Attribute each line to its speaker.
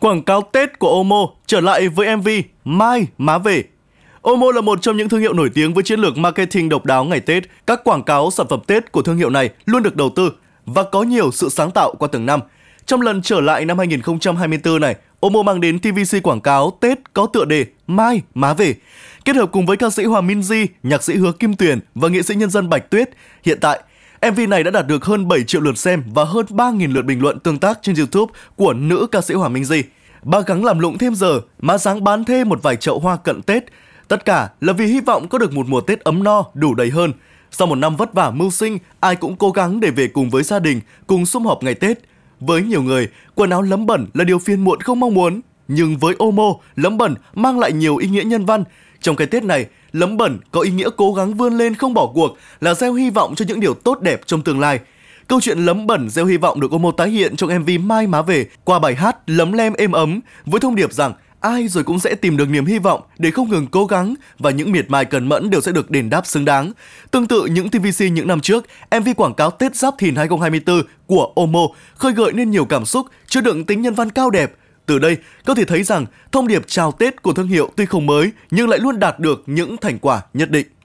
Speaker 1: Quảng cáo Tết của Omo trở lại với MV Mai Má Về. Omo là một trong những thương hiệu nổi tiếng với chiến lược marketing độc đáo ngày Tết. Các quảng cáo sản phẩm Tết của thương hiệu này luôn được đầu tư và có nhiều sự sáng tạo qua từng năm. Trong lần trở lại năm 2024 này, Omo mang đến TVC quảng cáo Tết có tựa đề Mai Má Về. Kết hợp cùng với ca sĩ Hòa Minzy, nhạc sĩ Hứa Kim Tuyền và nghệ sĩ nhân dân Bạch Tuyết, hiện tại – MV này đã đạt được hơn 7 triệu lượt xem và hơn 3.000 lượt bình luận tương tác trên YouTube của nữ ca sĩ Hoàng Minh Di. Bà gắng làm lụng thêm giờ, má dáng bán thêm một vài chậu hoa cận Tết. Tất cả là vì hy vọng có được một mùa Tết ấm no, đủ đầy hơn. Sau một năm vất vả mưu sinh, ai cũng cố gắng để về cùng với gia đình, cùng sum họp ngày Tết. Với nhiều người, quần áo lấm bẩn là điều phiền muộn không mong muốn. Nhưng với Omo, lấm bẩn mang lại nhiều ý nghĩa nhân văn. Trong cái Tết này, lấm bẩn có ý nghĩa cố gắng vươn lên không bỏ cuộc là gieo hy vọng cho những điều tốt đẹp trong tương lai. Câu chuyện lấm bẩn gieo hy vọng được Omo tái hiện trong MV Mai Má Về qua bài hát Lấm Lem Êm Ấm với thông điệp rằng ai rồi cũng sẽ tìm được niềm hy vọng để không ngừng cố gắng và những miệt mài cần mẫn đều sẽ được đền đáp xứng đáng. Tương tự những TVC những năm trước, MV quảng cáo Tết Giáp Thìn 2024 của Omo khơi gợi nên nhiều cảm xúc, chứa đựng tính nhân văn cao đẹp, từ đây, có thể thấy rằng thông điệp chào Tết của thương hiệu tuy không mới nhưng lại luôn đạt được những thành quả nhất định.